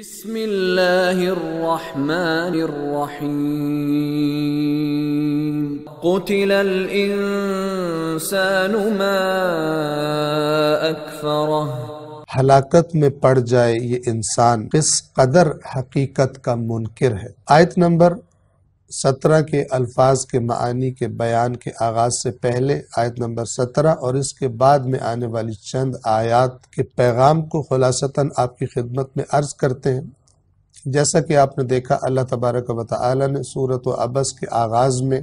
بسم الله الرحمن الرحيم قتل الانسان ما اكفره हलाकत में पड़ जाए ये इंसान किस कदर हकीकत का मुनकर है आयत नंबर سترہ کے الفاظ کے معانی کے بیان کے آغاز سے پہلے آیت نمبر سترہ اور اس کے بعد میں آنے والی چند آیات کے پیغام کو خلاصتاً آپ کی خدمت میں عرض کرتے ہیں جیسا کہ آپ نے دیکھا اللہ تبارک و تعالی نے صورت و ابس کے آغاز میں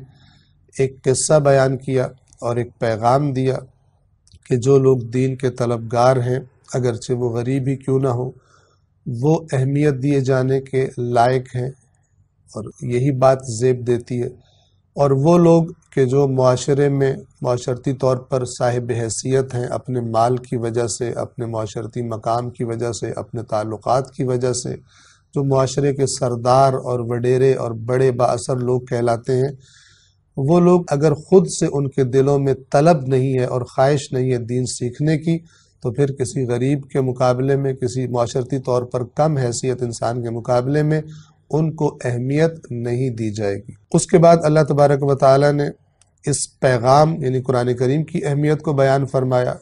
ایک قصہ بیان کیا اور ایک پیغام دیا کہ جو لوگ دین کے طلبگار ہیں اگرچہ وہ غریب ہی کیوں نہ ہو وہ اہمیت دیے جانے کے لائق ہیں اور یہی بات زیب دیتی ہے اور وہ لوگ کہ جو معاشرے میں معاشرتی طور پر صاحب حیثیت ہیں اپنے مال کی وجہ سے اپنے معاشرتی مقام کی وجہ سے اپنے تعلقات کی وجہ سے جو معاشرے کے سردار اور وڈیرے اور بڑے باثر لوگ کہلاتے ہیں وہ لوگ اگر خود سے ان کے دلوں میں طلب نہیں ہے اور خواہش نہیں ہے دین سیکھنے کی تو پھر کسی غریب کے مقابلے میں کسی معاشرتی طور پر کم حیثیت انسان کے مقابلے میں ان کو اہمیت نہیں دی جائے گی اس کے بعد اللہ تبارک و تعالی نے اس پیغام یعنی قرآن کریم کی اہمیت کو بیان فرمایا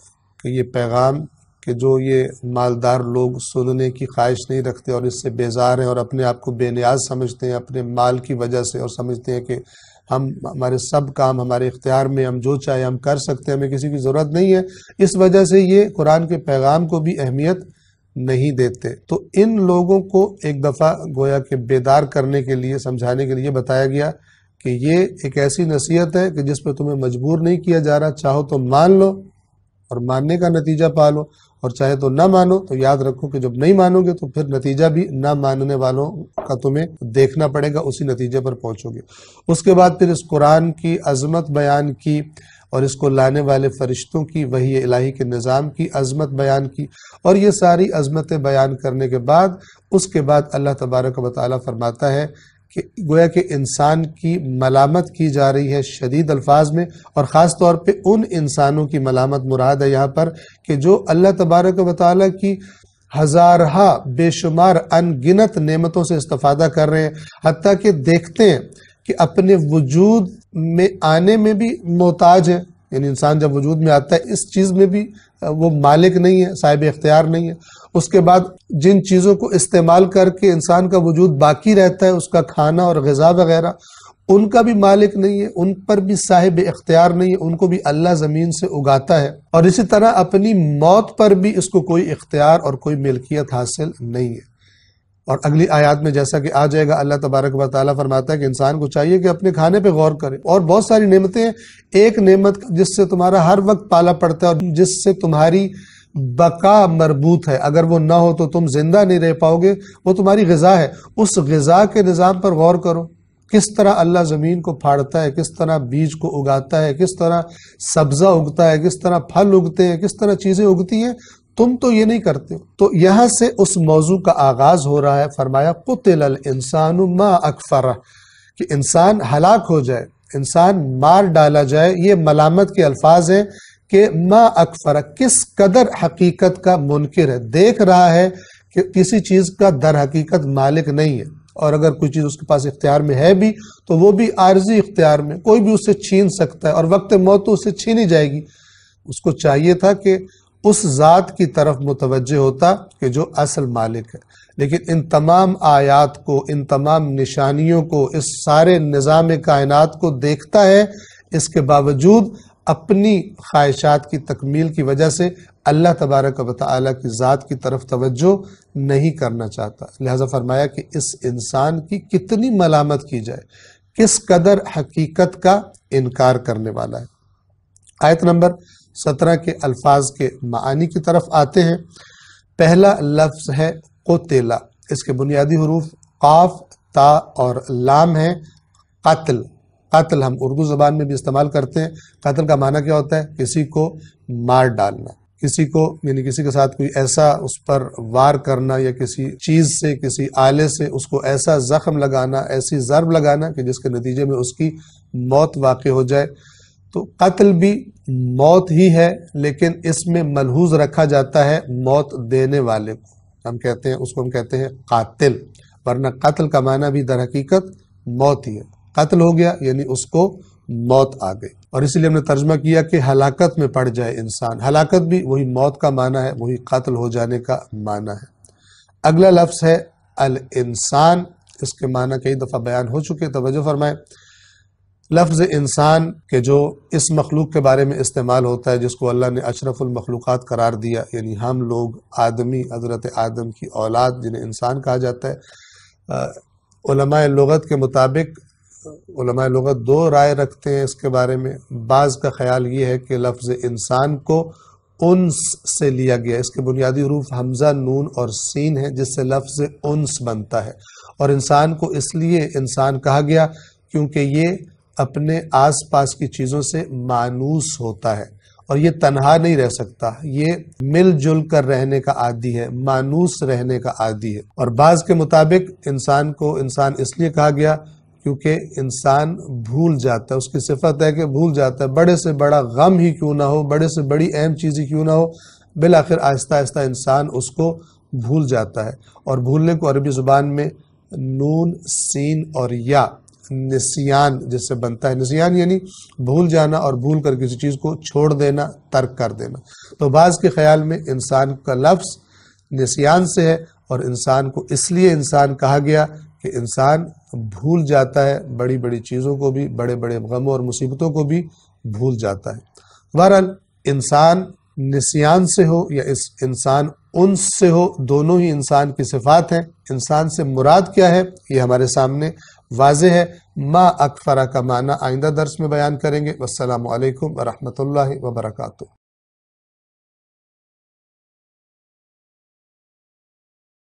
کہ یہ پیغام کہ جو یہ مالدار لوگ سننے کی خواہش نہیں رکھتے اور اس سے بیزار ہیں اور اپنے آپ کو بے نیاز سمجھتے ہیں اپنے مال کی وجہ سے اور سمجھتے ہیں کہ ہم ہمارے سب کام ہمارے اختیار میں ہم جو چاہے ہم کر سکتے ہیں ہمیں کسی کی ضرورت نہیں ہے اس وجہ سے یہ قرآن کے پیغام کو بھی اہمیت نہیں دیتے تو ان لوگوں کو ایک دفعہ گویا کہ بیدار کرنے کے لیے سمجھانے کے لیے بتایا گیا کہ یہ ایک ایسی نصیحت ہے کہ جس پہ تمہیں مجبور نہیں کیا جا رہا چاہو تو مان لو اور ماننے کا نتیجہ پالو اور چاہے تو نہ مانو تو یاد رکھو کہ جب نہیں مانو گے تو پھر نتیجہ بھی نہ ماننے والوں کا تمہیں دیکھنا پڑے گا اسی نتیجے پر پہنچو گے اس کے بعد پھر اس قرآن کی عظمت بیان کی اور اس کو لانے والے فرشتوں کی وہی الہی کے نظام کی عظمت بیان کی اور یہ ساری عظمتیں بیان کرنے کے بعد اس کے بعد اللہ تبارک و تعالیٰ فرماتا ہے کہ گویا کہ انسان کی ملامت کی جا رہی ہے شدید الفاظ میں اور خاص طور پہ ان انسانوں کی ملامت مراد ہے یہاں پر کہ جو اللہ تبارک و تعالیٰ کی ہزارہ بے شمار ان گنت نعمتوں سے استفادہ کر رہے ہیں حتیٰ کہ دیکھتے ہیں کہ اپنے وجود میں آنے میں بھی محتاج ہیں یعنی انسان جب وجود میں آتا ہے اس چیز میں بھی وہ مالک نہیں ہے صاحب اختیار نہیں ہے اس کے بعد جن چیزوں کو استعمال کر کے انسان کا وجود باقی رہتا ہے اس کا کھانا اور غذا وغیرہ ان کا بھی مالک نہیں ہے ان پر بھی صاحب اختیار نہیں ہے ان کو بھی اللہ زمین سے اگاتا ہے اور اسی طرح اپنی موت پر بھی اس کو کوئی اختیار اور کوئی ملکیت حاصل نہیں ہے اور اگلی آیات میں جیسا کہ آ جائے گا اللہ تبارک و تعالیٰ فرماتا ہے کہ انسان کو چاہیے کہ اپنے کھانے پہ غور کرے اور بہت ساری نعمتیں ایک نعمت جس سے تمہارا ہر وقت پالا پڑتا ہے اور جس سے تمہاری بقا مربوط ہے اگر وہ نہ ہو تو تم زندہ نہیں رہ پاؤ گے وہ تمہاری غذا ہے اس غذا کے نظام پر غور کرو کس طرح اللہ زمین کو پھاڑتا ہے کس طرح بیج کو اگاتا ہے کس طرح سبزہ اگتا ہے کس طرح پھل اگتے ہیں کس طرح چیزیں اگتی ہیں تم تو یہ نہیں کرتے ہو تو یہاں سے اس موضوع کا آغاز ہو رہا ہے فرمایا قتل الانسان ما اکفر کہ انسان ہلاک ہو جائے انسان مار ڈالا جائے یہ ملامت کے الفاظ ہیں کہ ما اکفر کس قدر حقیقت کا منکر ہے دیکھ رہا ہے کہ کسی چیز کا در حقیقت مالک نہیں ہے اور اگر کوئی چیز اس کے پاس اختیار میں ہے بھی تو وہ بھی عارضی اختیار میں کوئی بھی اسے چھین سکتا ہے اور وقت موت تو اسے چھینی جائے گی اس کو چاہیے تھا کہ اس ذات کی طرف متوجہ ہوتا کہ جو اصل مالک ہے لیکن ان تمام آیات کو ان تمام نشانیوں کو اس سارے نظام کائنات کو دیکھتا ہے اس کے باوجود اپنی خواہشات کی تکمیل کی وجہ سے اللہ تبارک و تعالیٰ کی ذات کی طرف توجہ نہیں کرنا چاہتا لہذا فرمایا کہ اس انسان کی کتنی ملامت کی جائے کس قدر حقیقت کا انکار کرنے والا ہے آیت نمبر سترہ کے الفاظ کے معانی کی طرف آتے ہیں پہلا لفظ ہے قتلہ اس کے بنیادی حروف قاف تا اور لام ہیں قتل قتل ہم اردو زبان میں بھی استعمال کرتے ہیں قتل کا معنی کیا ہوتا ہے کسی کو مار ڈالنا کسی کو یعنی کسی کے ساتھ کوئی ایسا اس پر وار کرنا یا کسی چیز سے کسی آلے سے اس کو ایسا زخم لگانا ایسی ضرب لگانا کہ جس کے نتیجے میں اس کی موت واقع ہو جائے تو قتل بھی موت ہی ہے لیکن اس میں ملحوظ رکھا جاتا ہے موت دینے والے کو ہم کہتے ہیں اس کو ہم کہتے ہیں قاتل ورنہ قتل کا معنی بھی در حقیقت موت ہی ہے قتل ہو گیا یعنی اس کو موت آ گئی اور اسی لیے ہم نے ترجمہ کیا کہ ہلاکت میں پڑ جائے انسان ہلاکت بھی وہی موت کا معنی ہے وہی قتل ہو جانے کا معنی ہے اگلا لفظ ہے الانسان اس کے معنی کئی دفعہ بیان ہو چکے توجہ فرمائیں لفظ انسان کے جو اس مخلوق کے بارے میں استعمال ہوتا ہے جس کو اللہ نے اشرف المخلوقات قرار دیا یعنی ہم لوگ آدمی حضرت آدم کی اولاد جنہیں انسان کہا جاتا ہے علماء لغت کے مطابق علماء لغت دو رائے رکھتے ہیں اس کے بارے میں بعض کا خیال یہ ہے کہ لفظ انسان کو انس سے لیا گیا اس کے بنیادی حروف حمزہ نون اور سین ہیں جس سے لفظ انس بنتا ہے اور انسان کو اس لیے انسان کہا گیا کیونکہ یہ اپنے آس پاس کی چیزوں سے مانوس ہوتا ہے اور یہ تنہا نہیں رہ سکتا یہ مل جل کر رہنے کا عادی ہے مانوس رہنے کا عادی ہے اور بعض کے مطابق انسان کو انسان اس لیے کہا گیا کیونکہ انسان بھول جاتا ہے اس کی صفت ہے کہ بھول جاتا ہے بڑے سے بڑا غم ہی کیوں نہ ہو بڑے سے بڑی اہم چیز ہی کیوں نہ ہو بالآخر آہستہ آہستہ انسان اس کو بھول جاتا ہے اور بھولنے کو عربی زبان میں نون سین اور یا نسیان جس سے بنتا ہے نسیان یعنی بھول جانا اور بھول کر کسی چیز کو چھوڑ دینا ترک کر دینا تو بعض کے خیال میں انسان کا لفظ نسیان سے ہے اور انسان کو اس لیے انسان کہا گیا کہ انسان بھول جاتا ہے بڑی بڑی چیزوں کو بھی بڑے بڑے غموں اور مصیبتوں کو بھی بھول جاتا ہے بہرحال انسان نسیان سے ہو یا اس انسان ان سے ہو دونوں ہی انسان کی صفات ہیں انسان سے مراد کیا ہے یہ ہمارے سامنے واضح ہے ما اکفرہ کا معنی آئندہ درس میں بیان کریں گے والسلام علیکم ورحمت اللہ وبرکاتہ